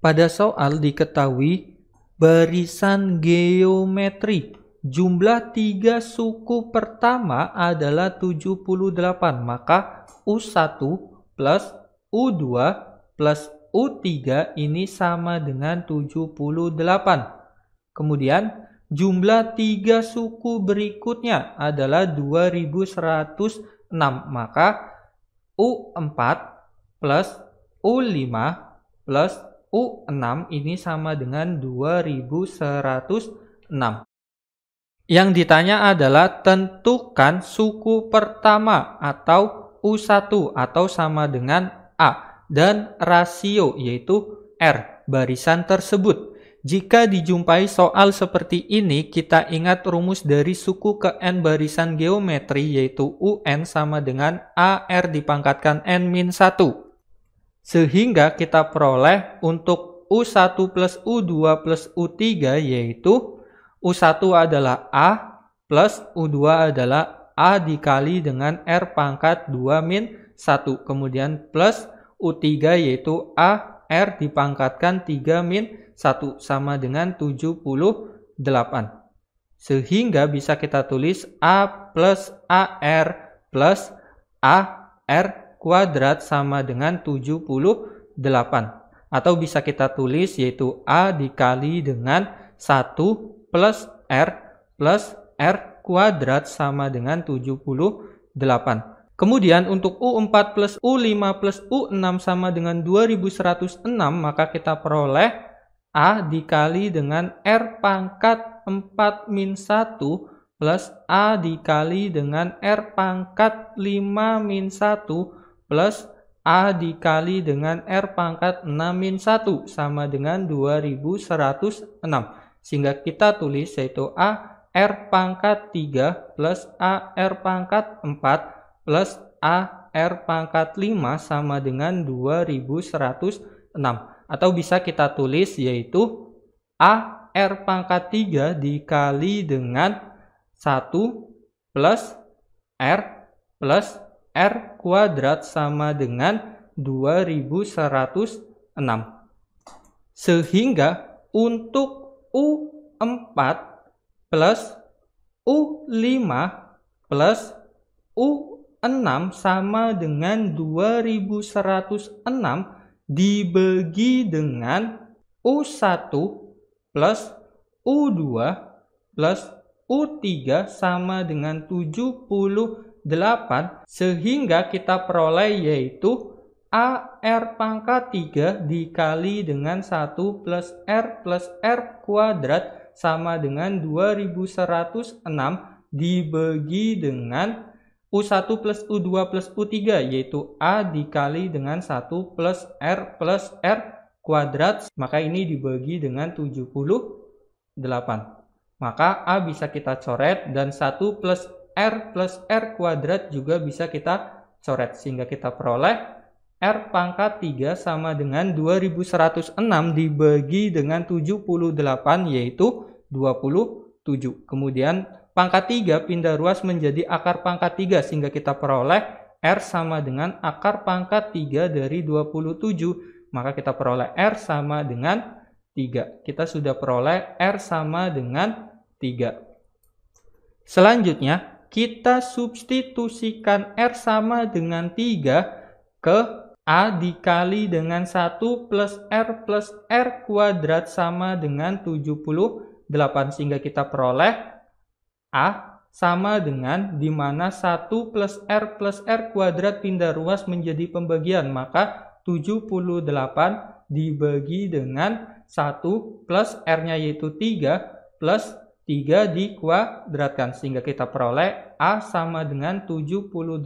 Pada soal diketahui barisan geometri jumlah tiga suku pertama adalah 78 maka U1 plus U2 plus U3 ini sama dengan 78 kemudian jumlah tiga suku berikutnya adalah 2106 maka U4 plus U5 plus u U6 ini sama dengan 2106. Yang ditanya adalah tentukan suku pertama atau U1 atau sama dengan A dan rasio yaitu R barisan tersebut. Jika dijumpai soal seperti ini, kita ingat rumus dari suku ke N barisan geometri yaitu UN sama dengan AR dipangkatkan N-1. Sehingga kita peroleh untuk U1 plus U2 plus U3 yaitu U1 adalah A plus U2 adalah A dikali dengan R pangkat 2 min 1. Kemudian plus U3 yaitu A R dipangkatkan 3 min 1 sama dengan 78. Sehingga bisa kita tulis A plus AR plus AR kuadrat sama dengan 78. Atau bisa kita tulis yaitu A dikali dengan 1 plus R plus R kuadrat sama dengan 78. Kemudian untuk U4 plus U5 plus U6 sama dengan 2106 maka kita peroleh A dikali dengan R pangkat 4 min 1 plus A dikali dengan R pangkat 5 min 1 plus A dikali dengan R pangkat 6 min 1 sama dengan 2106. Sehingga kita tulis yaitu A R pangkat 3 plus A R pangkat 4 plus A R pangkat 5 sama dengan 2106. Atau bisa kita tulis yaitu A R pangkat 3 dikali dengan 1 plus R plus R kuadrat sama dengan 2106. Sehingga untuk U4 plus U5 plus U6 sama dengan 2106 dibagi dengan U1 plus U2 plus U3 sama dengan 70 8 sehingga kita peroleh yaitu AR pangkat 3 dikali dengan 1 plus R plus R kuadrat sama dengan 2106 dibagi dengan U1 plus U2 plus U3 yaitu A dikali dengan 1 plus R plus R kuadrat maka ini dibagi dengan 78 maka A bisa kita coret dan 1 plus R plus R kuadrat juga bisa kita coret. Sehingga kita peroleh R pangkat 3 sama dengan 2106 dibagi dengan 78 yaitu 27. Kemudian pangkat 3 pindah ruas menjadi akar pangkat 3 sehingga kita peroleh R sama dengan akar pangkat 3 dari 27. Maka kita peroleh R sama dengan 3. Kita sudah peroleh R sama dengan 3. Selanjutnya, kita substitusikan R sama dengan 3 ke A dikali dengan 1 plus R plus R kuadrat sama dengan 78 sehingga kita peroleh A sama dengan di mana 1 plus R plus R kuadrat pindah ruas menjadi pembagian maka 78 dibagi dengan 1 plus R-nya yaitu 3 plus 3 dikuadratkan sehingga kita peroleh A sama dengan 78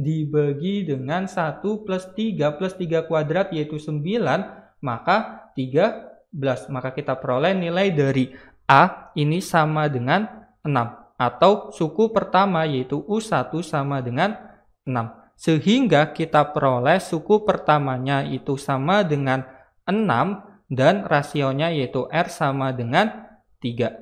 dibagi dengan 1 plus 3 plus 3 kuadrat yaitu 9 maka 13 maka kita peroleh nilai dari A ini sama dengan 6 atau suku pertama yaitu U1 sama dengan 6 sehingga kita peroleh suku pertamanya itu sama dengan 6 dan rasionya yaitu R sama dengan 3.